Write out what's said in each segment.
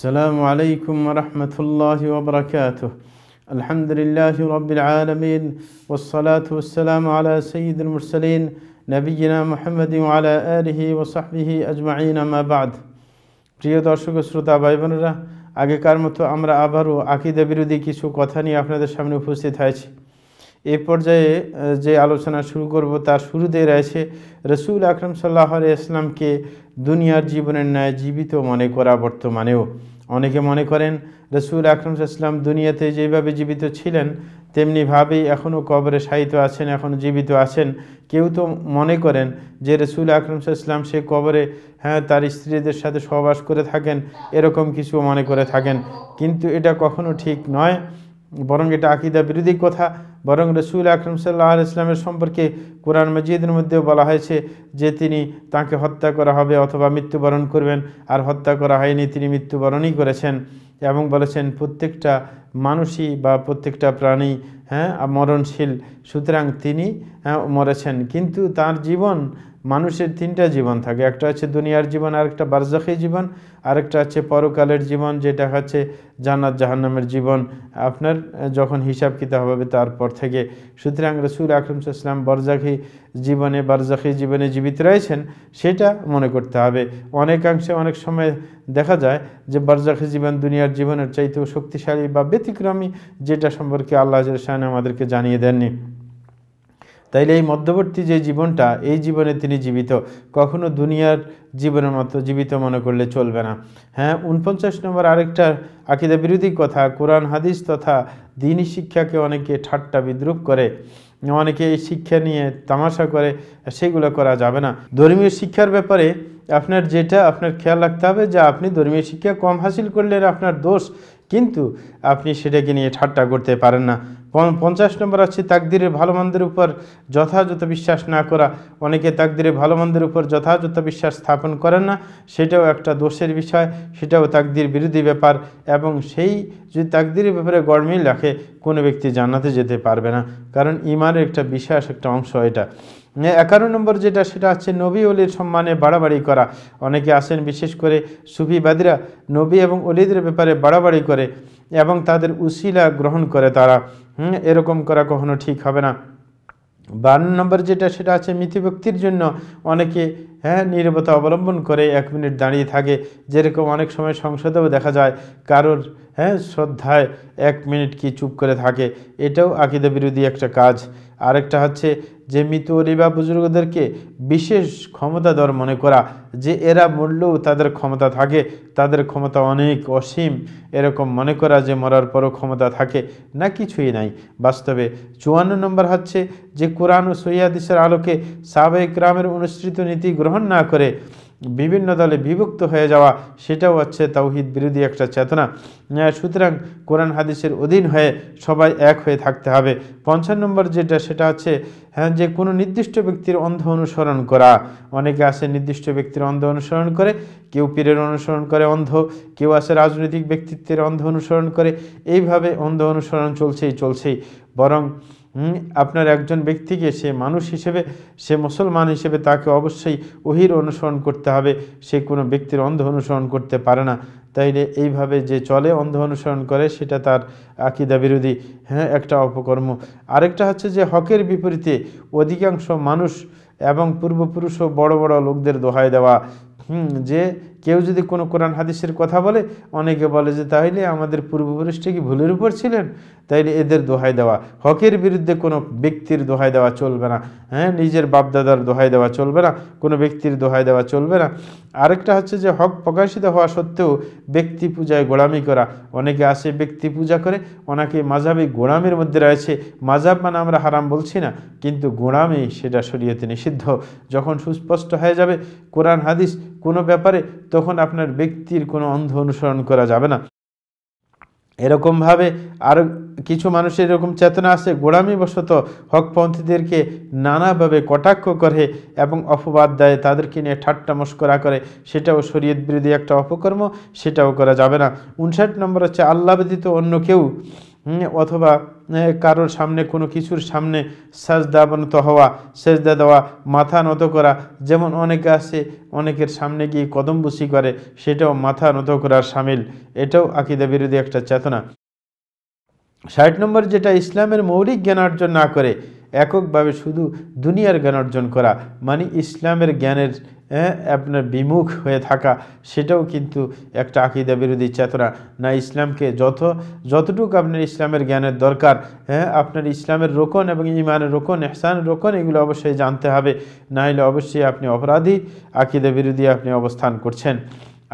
السلام عليكم ورحمة الله وبركاته الحمد لله رب العالمين والصلاة والسلام على سيد المرسلين نبينا محمد وعلى آله وصحبه أجمعين ما بعد প্রিয় দর্শক শ্রোতা ভাই বোনেরা আগেকার মতো আমরা আবারও আকিদা বিরোধী কিছু কথা নিয়ে আপনাদের সামনে উপস্থিত হয়েছি এ পর্যায়ে যে আলোচনা শুরু করব তার শুরুতে রয়েছে রসুল আকরম সাল্লাহ ইসলামকে দুনিয়ার জীবনের ন্যায় জীবিত মনে করা বর্তমানেও অনেকে মনে করেন রসুল আকরম ইসলাম দুনিয়াতে যেভাবে জীবিত ছিলেন তেমনিভাবেই এখনও কবরে সাহিত্য আছেন এখনও জীবিত আছেন কেউ তো মনে করেন যে রসুল আকরম ইসলাম সে কবরে হ্যাঁ তার স্ত্রীদের সাথে সহবাস করে থাকেন এরকম কিছু মনে করে থাকেন কিন্তু এটা কখনো ঠিক নয় বরং এটা আকিদা বিরোধী কথা বরং রসুল আকরম সাল্লাহ ইসলামের সম্পর্কে কোরআন মজিদের মধ্যেও বলা হয়েছে যে তিনি তাকে হত্যা করা হবে অথবা মৃত্যুবরণ করবেন আর হত্যা করা হয়নি তিনি মৃত্যুবরণই করেছেন এবং বলেছেন প্রত্যেকটা মানুষই বা প্রত্যেকটা প্রাণী হ্যাঁ মরণশীল সুতরাং তিনি হ্যাঁ, মরেছেন কিন্তু তার জীবন মানুষের তিনটা জীবন থাকে একটা আছে দুনিয়ার জীবন আরেকটা বারজাখি জীবন আরেকটা আছে পরকালের জীবন যেটা হচ্ছে জান্নাত জাহান্নামের জীবন আপনার যখন হিসাব কিতাব হবে তারপর থেকে সুতরাং রসুল আকরমসাল্লাম বারজাখি জীবনে বারজাখি জীবনে জীবিত রয়েছেন সেটা মনে করতে হবে অনেকাংশে অনেক সময় দেখা যায় যে বারজাখি জীবন দুনিয়ার জীবনের চাইতেও শক্তিশালী বা ব্যতিক্রমী যেটা সম্পর্কে আল্লাহ আমাদেরকে জানিয়ে দেননি তাইলে এই মধ্যবর্তী যে জীবনটা এই জীবনে তিনি জীবিত কখনো দুনিয়ার জীবনের মতো জীবিত মনে করলে চলবে না হ্যাঁ উনপঞ্চাশ নম্বর আরেকটা আকিদা বিরোধী কথা কোরআন হাদিস তথা দিনী শিক্ষাকে অনেকে ঠাট্টা বিদ্রুপ করে অনেকে এই শিক্ষা নিয়ে তামাশা করে সেগুলো করা যাবে না ধর্মীয় শিক্ষার ব্যাপারে আপনার যেটা আপনার খেয়াল রাখতে হবে যে আপনি ধর্মীয় শিক্ষা কম হাসিল করলে আপনার দোষ কিন্তু আপনি সেটাকে নিয়ে ঠাট্টা করতে পারেন না পঞ্চাশ নম্বর আছে তাকদিরে ভালো মন্দের উপর যথাযথ বিশ্বাস না করা অনেকে তাকদিরে ভালো মন্দের উপর যথাযথ বিশ্বাস স্থাপন করেন না সেটাও একটা দোষের বিষয় সেটাও তাকদির বিরোধী ব্যাপার এবং সেই যদি তাকদিরের ব্যাপারে গড়মিল রাখে কোনো ব্যক্তি জানাতে যেতে পারবে না কারণ ইমানের একটা বিশ্বাস একটা অংশ এটা একারো নম্বর যেটা সেটা হচ্ছে নবী অলির সম্মানে বাড়াবাড়ি করা অনেকে আসেন বিশেষ করে সুফিবাদীরা নবী এবং অলিদের ব্যাপারে বাড়াবাড়ি করে এবং তাদের উশিলা গ্রহণ করে তারা এরকম করা কখনো ঠিক হবে না বান্ন নম্বর যেটা সেটা আছে মৃত ব্যক্তির জন্য অনেকে হ্যাঁ নিরবতা অবলম্বন করে এক মিনিট দাঁড়িয়ে থাকে যেরকম অনেক সময় সংসদেও দেখা যায় কারোর হ্যাঁ শ্রদ্ধায় এক মিনিট কি চুপ করে থাকে এটাও আকিদা বিরোধী একটা কাজ আরেকটা হচ্ছে যে মৃত রিবা বুজুর্গদেরকে বিশেষ ক্ষমতাধর মনে করা যে এরা মরলেও তাদের ক্ষমতা থাকে তাদের ক্ষমতা অনেক অসীম এরকম মনে করা যে মরার পরও ক্ষমতা থাকে না কিছুই নাই বাস্তবে চুয়ান্ন নম্বর হচ্ছে যে কোরআন ও সৈয়াদিসের আলোকে সাবেক গ্রামের অনুসৃত নীতি গ্রহণ না করে বিভিন্ন দলে বিভক্ত হয়ে যাওয়া সেটাও হচ্ছে তাওহিদ বিরোধী একটা চেতনা সুতরাং কোরআন হাদিসের অধীন হয়ে সবাই এক হয়ে থাকতে হবে পঞ্চান্ন নম্বর যেটা সেটা হচ্ছে হ্যাঁ যে কোনো নির্দিষ্ট ব্যক্তির অন্ধ অনুসরণ করা অনেকে আছে নির্দিষ্ট ব্যক্তির অন্ধ অনুসরণ করে কেউ পীরের অনুসরণ করে অন্ধ কেউ আছে রাজনৈতিক ব্যক্তিত্বের অন্ধ অনুসরণ করে এইভাবে অন্ধ অনুসরণ চলছেই চলছেই বরং আপনার একজন ব্যক্তিকে সে মানুষ হিসেবে সে মুসলমান হিসেবে তাকে অবশ্যই ওহির অনুসরণ করতে হবে সে কোনো ব্যক্তির অন্ধ অনুসরণ করতে পারে না তাইলে এইভাবে যে চলে অন্ধ অনুসরণ করে সেটা তার আকিদা বিরোধী হ্যাঁ একটা অপকর্ম আরেকটা হচ্ছে যে হকের বিপরীতে অধিকাংশ মানুষ এবং পূর্বপুরুষও বড় বড় লোকদের দোহায় দেওয়া যে কেউ যদি কোনো কোরআন হাদিসের কথা বলে অনেকে বলে যে তাহলে আমাদের পূর্বপুরুষটি কি ভুলের উপর ছিলেন তাইলে এদের দোহাই দেওয়া হকের বিরুদ্ধে কোনো ব্যক্তির দোহাই দেওয়া চলবে না হ্যাঁ নিজের বাপদাদার দোহাই দেওয়া চলবে না কোনো ব্যক্তির দোহাই দেওয়া চলবে না আরেকটা হচ্ছে যে হক প্রকাশিত হওয়া সত্ত্বেও ব্যক্তি পূজায় গোড়ামি করা অনেকে আসে ব্যক্তি পূজা করে অনেকে মাঝাবি গোড়ামির মধ্যে রয়েছে মাঝাব মানে আমরা হারাম বলছি না কিন্তু গোড়ামি সেটা শরীয়তে নিষিদ্ধ যখন সুস্পষ্ট হয়ে যাবে কোরআন হাদিস কোনো ব্যাপারে তখন আপনার ব্যক্তির কোনো অন্ধ অনুসরণ করা যাবে না এরকমভাবে আরও কিছু মানুষের এরকম চেতনা আছে বশত হকপন্থীদেরকে নানাভাবে কটাক্ষ করে এবং অপবাদ দেয় তাদেরকে নিয়ে ঠাট্টা মস্করা করে সেটাও শরীয়ত বিরোধী একটা অপকর্ম সেটাও করা যাবে না উনষাট নম্বর হচ্ছে আল্লাহ ব্যতীত অন্য কেউ অথবা কারোর সামনে কোনো কিছুর সামনে সাজদা হওয়া সেজদা দেওয়া মাথা নত করা যেমন অনেকে আছে অনেকের সামনে গিয়ে কদম বুসি করে সেটাও মাথা নত করার সামিল এটাও আকিদা বিরোধী একটা চেতনা ষাট নম্বর যেটা ইসলামের মৌলিক জ্ঞান অর্জন না করে এককভাবে শুধু দুনিয়ার জ্ঞান অর্জন করা মানে ইসলামের জ্ঞানের হ্যাঁ, আপনার বিমুখ হয়ে থাকা সেটাও কিন্তু একটা আকিদা বিরোধী চেতনা না ইসলামকে যত যতটুকু আপনার ইসলামের জ্ঞানের দরকার হ্যাঁ আপনার ইসলামের রোকন এবং ইমানের রোকন এহসানের রোকন এগুলো অবশ্যই জানতে হবে না হলে অবশ্যই আপনি অপরাধী আকিদা বিরোধী আপনি অবস্থান করছেন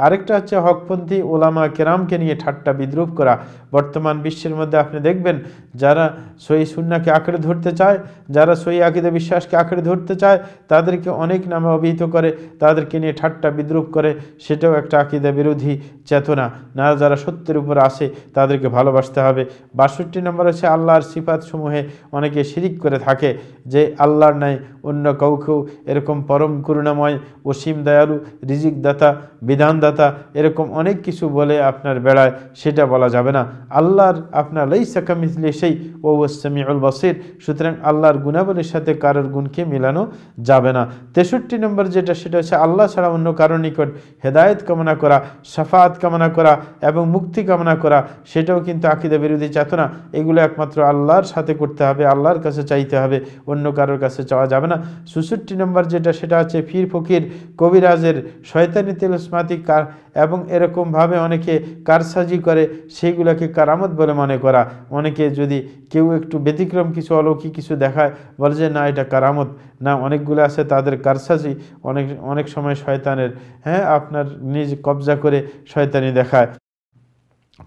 আরেকটা হচ্ছে হকপন্থী ওলামা কেরামকে নিয়ে ঠাট্টা বিদ্রুপ করা বর্তমান বিশ্বের মধ্যে আপনি দেখবেন যারা সই সুন্নাকে আঁকড়ে ধরতে চায় যারা সই আকিদে বিশ্বাসকে আঁকড়ে ধরতে চায় তাদেরকে অনেক নামে অভিহিত করে তাদেরকে নিয়ে ঠাট্টা বিদ্রুপ করে সেটাও একটা আকিদা বিরোধী চেতনা না যারা সত্যের উপর আসে তাদেরকে ভালোবাসতে হবে বাষট্টি নম্বর হচ্ছে আল্লাহর সিফাত সমূহে অনেকে শিরিক করে থাকে যে আল্লাহর নাই অন্য কাউকেও এরকম পরম করুণাময় অসীম দয়ালু রিজিক দাতা বিধানদাতা এরকম অনেক কিছু বলে আপনার বেড়ায় সেটা বলা যাবে না আল্লাহর আপনার লাই সাকামিজলে সেই ও অল বসির সুতরাং আল্লাহর গুণাবলীর সাথে কারোর গুণকে মেলানো যাবে না তেষট্টি নম্বর যেটা সেটা হচ্ছে আল্লাহ ছাড়া অন্য কারোর নিকট হেদায়ত কামনা করা সাফাত কামনা করা এবং মুক্তি কামনা করা সেটাও কিন্তু আকিদা বিরোধী চেতনা এগুলো একমাত্র আল্লাহর সাথে করতে হবে আল্লাহর কাছে চাইতে হবে অন্য কারোর কাছে চাওয়া যাবে না ছষট্টি নম্বর যেটা সেটা হচ্ছে ফির ফকির কবিরাজের শয়তানি তেলসমাতি কার এবং এরকমভাবে অনেকে কারসাজি করে সেইগুলোকে কারামত বলে মনে করা অনেকে যদি কেউ একটু ব্যতিক্রম কিছু অলৌকিক কিছু দেখায় বলে যে না এটা কারামত না অনেকগুলো আছে তাদের কারসাজি অনেক অনেক সময় শয়তানের হ্যাঁ আপনার নিজ কবজা করে শয়তানি দেখায়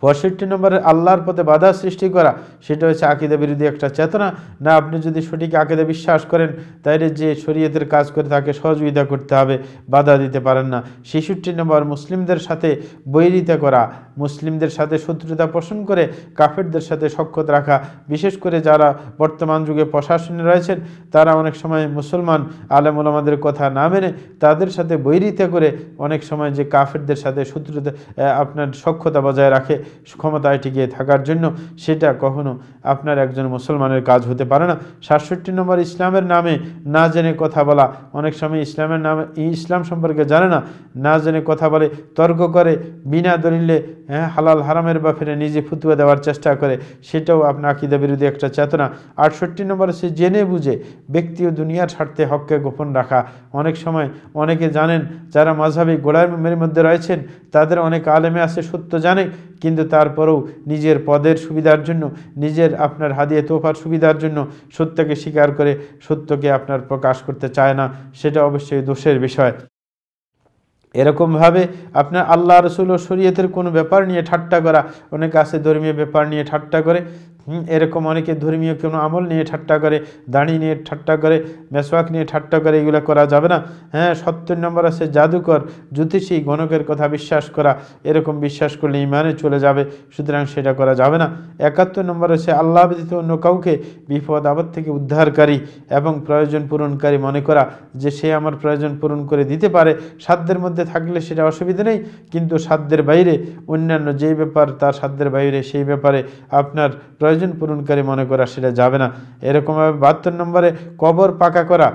পঁয়ষট্টি নম্বরে আল্লাহর পথে বাধা সৃষ্টি করা সেটা হচ্ছে আকিদা বিরোধী একটা চেতনা না আপনি যদি সঠিক আকিদা বিশ্বাস করেন তাইলে যে শরীয়তের কাজ করে তাকে সহযোগিতা করতে হবে বাধা দিতে পারেন না ছেষট্টি নম্বর মুসলিমদের সাথে বৈরিতা করা মুসলিমদের সাথে শত্রুতা পোষণ করে কাফেরদের সাথে সক্ষত রাখা বিশেষ করে যারা বর্তমান যুগে প্রশাসনে রয়েছেন তারা অনেক সময় মুসলমান আলেমুলামাদের কথা না মেনে তাদের সাথে বৈরিতা করে অনেক সময় যে কাফেরদের সাথে শত্রুতা আপনার সক্ষতা বজায় রাখে ক্ষমতায় টিকিয়ে থাকার জন্য সেটা কখনো আপনার একজন মুসলমানের কাজ হতে পারে না সাতষট্টি নম্বর ইসলামের নামে না জেনে কথা বলা অনেক সময় ইসলামের নামে ইসলাম সম্পর্কে জানে না না জেনে কথা বলে তর্ক করে বিনা দলিলে হ্যাঁ হালাল হারামের ব্যাপারে নিজে ফুতুয়া দেওয়ার চেষ্টা করে সেটাও আপনার আকিদা বিরোধী একটা চেতনা আটষট্টি নম্বর সে জেনে বুঝে ব্যক্তি ও দুনিয়ার স্বার্থে হককে গোপন রাখা অনেক সময় অনেকে জানেন যারা মাঝাবি গোড়ার মধ্যে রয়েছেন তাদের অনেক আলেমে আছে সত্য জানে কিন্তু তারপরেও নিজের পদের সুবিধার জন্য নিজের আপনার হাদিয়ে তোফার সুবিধার জন্য সত্যকে স্বীকার করে সত্যকে আপনার প্রকাশ করতে চায় না সেটা অবশ্যই দোষের বিষয় এরকমভাবে আপনার আল্লাহ রসুল ও শরীয়তের কোনো ব্যাপার নিয়ে ঠাট্টা করা অনেক আছে ধর্মীয় ব্যাপার নিয়ে ঠাট্টা করে এরকম অনেকে ধর্মীয় কোনো আমল নিয়ে ঠাট্টা করে দাড়ি নিয়ে ঠাট্টা করে মেসওয়াক নিয়ে ঠাট্টা করে এগুলো করা যাবে না হ্যাঁ সত্তর নম্বর আছে জাদুকর জ্যোতিষী গণকের কথা বিশ্বাস করা এরকম বিশ্বাস করলে ইমানে চলে যাবে সুতরাং সেটা করা যাবে না একাত্তর নম্বর আছে আল্লাহ ব্যতীত অন্য কাউকে বিপদ আপদ থেকে উদ্ধারকারী এবং প্রয়োজন পূরণকারী মনে করা যে সে আমার প্রয়োজন পূরণ করে দিতে পারে সাধ্যের মধ্যে থাকলে সেটা অসুবিধা নেই কিন্তু সাধ্যের বাইরে অন্যান্য যে ব্যাপার তার সাধ্যের বাইরে সেই ব্যাপারে আপনার প্রয়োজন প্রয়োজন পূরণকারী মনে করা সেটা যাবে না এরকমভাবে বাহাত্তর নম্বরে কবর পাকা করা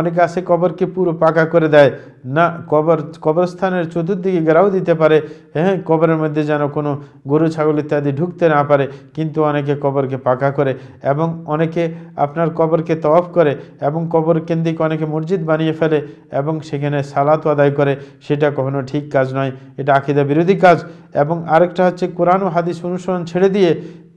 অনেকে আছে কবরকে পুরো পাকা করে দেয় না কবর কবরস্থানের চতুর্দিকে ঘেরাও দিতে পারে হ্যাঁ কবরের মধ্যে যেন কোনো গরু ছাগল ইত্যাদি ঢুকতে না পারে কিন্তু অনেকে কবরকে পাকা করে এবং অনেকে আপনার কবরকে তওয়াফ করে এবং কবর কেন্দ্রিক অনেকে মসজিদ বানিয়ে ফেলে এবং সেখানে সালাত আদায় করে সেটা কখনো ঠিক কাজ নয় এটা আখিদা বিরোধী কাজ এবং আরেকটা হচ্ছে কোরআন ও হাদিস অনুসরণ ছেড়ে দিয়ে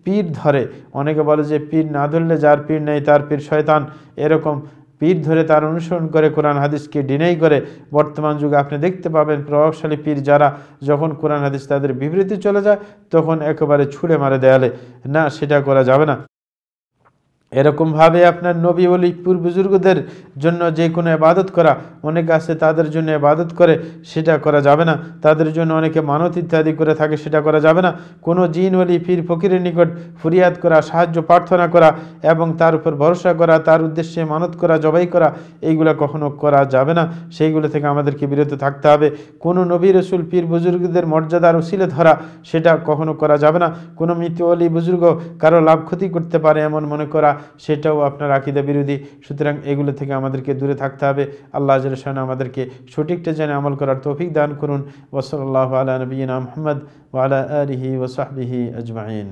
পীর ধরে অনেকে বলে যে পীর না ধরলে যার পীর নেই তার পীর শয়তান এরকম পীর ধরে তার অনুসরণ করে কোরআন হাদিসকে ডিনাই করে বর্তমান যুগে আপনি দেখতে পাবেন প্রভাবশালী পীর যারা যখন কোরআন হাদিস তাদের বিবৃতি চলে যায় তখন একেবারে ছুঁড়ে মারে দেয়ালে না সেটা করা যাবে না এরকমভাবে আপনার নবী ওলি পূর্ব বুজুর্গদের জন্য যে কোনো এবাদত করা অনেক আছে তাদের জন্য এবাদত করে সেটা করা যাবে না তাদের জন্য অনেকে মানত ইত্যাদি করে থাকে সেটা করা যাবে না কোনো জিন ওলি ফির ফকিরের নিকট ফুরিয়াদ করা সাহায্য প্রার্থনা করা এবং তার উপর ভরসা করা তার উদ্দেশ্যে মানত করা জবাই করা এইগুলো কখনো করা যাবে না সেইগুলো থেকে আমাদেরকে বিরত থাকতে হবে কোনো নবী রসুল পীর বুজুর্গদের মর্যাদার উশিলে ধরা সেটা কখনো করা যাবে না কোনো মৃত্যু অলি বুজুর্গ কারো লাভ ক্ষতি করতে পারে এমন মনে করা সেটাও আপনার আকিদা বিরোধী সুতরাং এগুলো থেকে আমাদেরকে দূরে থাকতে হবে আল্লাহ আজরসান আমাদেরকে সঠিকটা জেনে আমল করার তৌফিক দান করুন ওসল আল্লাহ আলা নবীনা মোহাম্মদ ওয়ালা আলহি ওসাহবিহি আজমাইন